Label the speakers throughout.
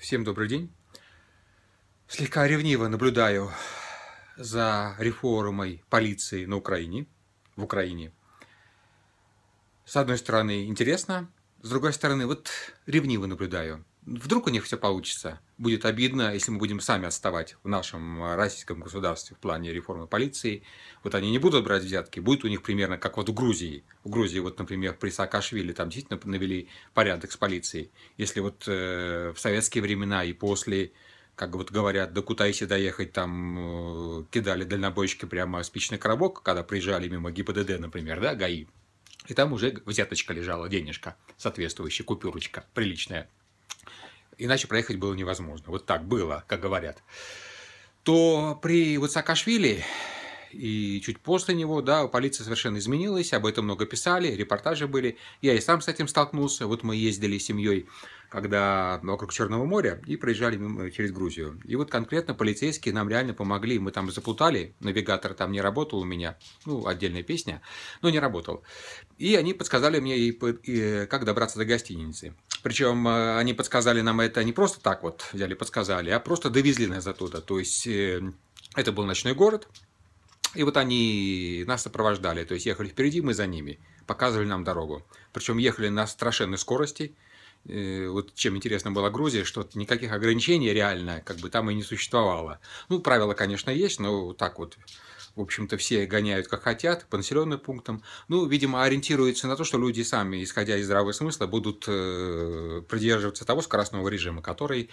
Speaker 1: Всем добрый день. Слегка ревниво наблюдаю за реформой полиции на Украине, в Украине. С одной стороны, интересно, с другой стороны, вот ревниво наблюдаю. Вдруг у них все получится. Будет обидно, если мы будем сами отставать в нашем э, российском государстве в плане реформы полиции. Вот они не будут брать взятки. Будет у них примерно как вот в Грузии. В Грузии, вот, например, при Саакашвили там действительно навели порядок с полицией. Если вот э, в советские времена и после, как вот говорят, до Кутайси доехать, там э, кидали дальнобойщики прямо спичный коробок, когда приезжали мимо ГИБДД, например, да, ГАИ. И там уже взяточка лежала, денежка, соответствующая, купюрочка приличная иначе проехать было невозможно. Вот так было, как говорят. То при вот Саакашвили и чуть после него, да, полиция совершенно изменилась, об этом много писали, репортажи были. Я и сам с этим столкнулся. Вот мы ездили с семьей, когда вокруг Черного моря, и проезжали через Грузию. И вот конкретно полицейские нам реально помогли. Мы там заплутали, навигатор там не работал у меня, ну, отдельная песня, но не работал. И они подсказали мне, и, и, э, как добраться до гостиницы. Причем э, они подсказали нам это не просто так вот взяли, подсказали, а просто довезли нас оттуда. То есть эм, это был ночной город, и вот они нас сопровождали, то есть ехали впереди, мы за ними, показывали нам дорогу. Причем ехали на страшенной скорости – Э, вот чем интересна была Грузия, что никаких ограничений реально как бы там и не существовало. Ну, правила, конечно, есть, но так вот, в общем-то, все гоняют как хотят по населенным пунктам. Ну, видимо, ориентируется на то, что люди сами, исходя из здравого смысла, будут э, придерживаться того скоростного режима, который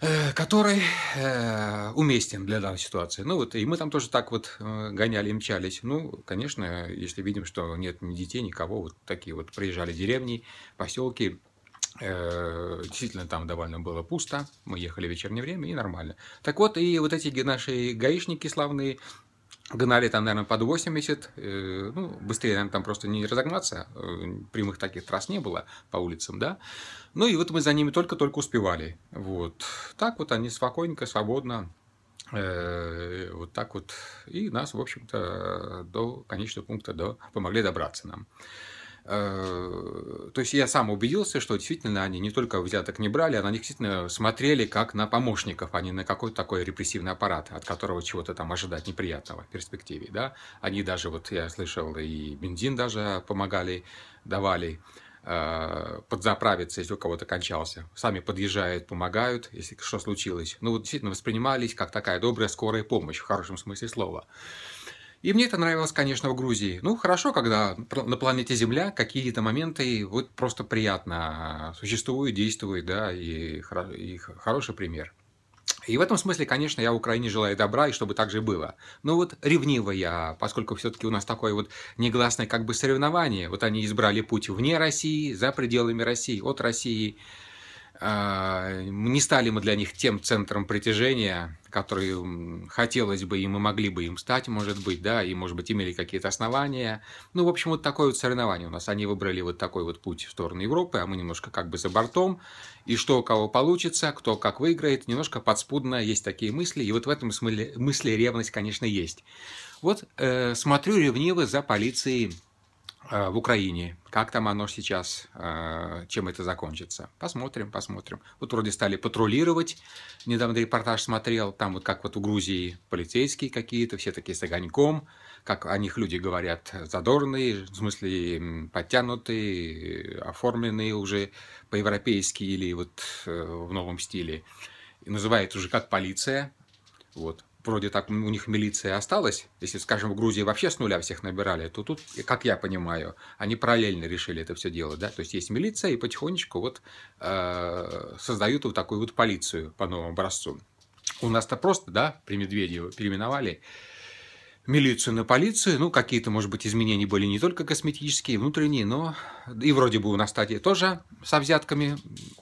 Speaker 1: Э, который э, уместен для данной ситуации. Ну вот, и мы там тоже так вот э, гоняли, мчались. Ну, конечно, если видим, что нет ни детей, никого, вот такие вот приезжали деревни, поселки, э, действительно там довольно было пусто, мы ехали в вечернее время и нормально. Так вот, и вот эти наши гаишники славные Гнали там, наверное, под 80, э, ну, быстрее, наверное, там просто не разогнаться, э, прямых таких трасс не было по улицам, да. Ну, и вот мы за ними только-только успевали, вот. Так вот они спокойненько, свободно, э, вот так вот, и нас, в общем-то, до конечного пункта до, помогли добраться нам. Э, то есть я сам убедился, что действительно они не только взяток не брали, а на них действительно смотрели как на помощников, а не на какой-то такой репрессивный аппарат, от которого чего-то там ожидать неприятного в перспективе. Да? Они даже, вот я слышал, и бензин даже помогали, давали э, подзаправиться, если у кого-то кончался. Сами подъезжают, помогают, если что случилось. Ну, вот действительно воспринимались как такая добрая скорая помощь, в хорошем смысле слова. И мне это нравилось, конечно, в Грузии. Ну, хорошо, когда на планете Земля какие-то моменты вот просто приятно а, существуют, действуют, да, и, и хороший пример. И в этом смысле, конечно, я Украине желаю добра, и чтобы так же было. Но вот ревниво я, поскольку все-таки у нас такое вот негласное как бы соревнование. Вот они избрали путь вне России, за пределами России, от России. А, не стали мы для них тем центром притяжения, который хотелось бы, и мы могли бы им стать, может быть, да, и, может быть, имели какие-то основания. Ну, в общем, вот такое вот соревнование у нас. Они выбрали вот такой вот путь в сторону Европы, а мы немножко как бы за бортом. И что у кого получится, кто как выиграет, немножко подспудно есть такие мысли. И вот в этом смысле, мысли ревность, конечно, есть. Вот э, смотрю ревниво за полицией Э, в Украине, как там оно сейчас, э, чем это закончится. Посмотрим, посмотрим. Вот вроде стали патрулировать, недавно репортаж смотрел, там вот как вот у Грузии полицейские какие-то, все такие с огоньком, как о них люди говорят, задорные, в смысле подтянутые, оформленные уже по-европейски или вот э, в новом стиле. И называют уже как полиция, вот вроде так у них милиция осталась, если, скажем, в Грузии вообще с нуля всех набирали, то тут, как я понимаю, они параллельно решили это все делать, да, то есть есть милиция и потихонечку вот э, создают вот такую вот полицию по новому образцу. У нас-то просто, да, при Медведеве переименовали, милицию на полицию. Ну, какие-то, может быть, изменения были не только косметические, внутренние, но и вроде бы у нас, кстати, тоже со взятками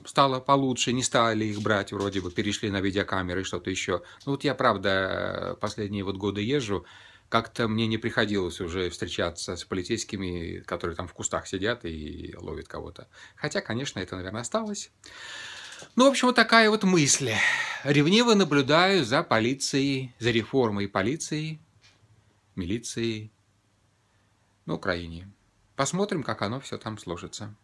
Speaker 1: стало получше, не стали их брать, вроде бы перешли на видеокамеры и что-то еще. Ну, вот я, правда, последние вот годы езжу, как-то мне не приходилось уже встречаться с полицейскими, которые там в кустах сидят и ловят кого-то. Хотя, конечно, это, наверное, осталось. Ну, в общем, вот такая вот мысль. Ревниво наблюдаю за полицией, за реформой полиции милицией на Украине. Посмотрим, как оно все там сложится.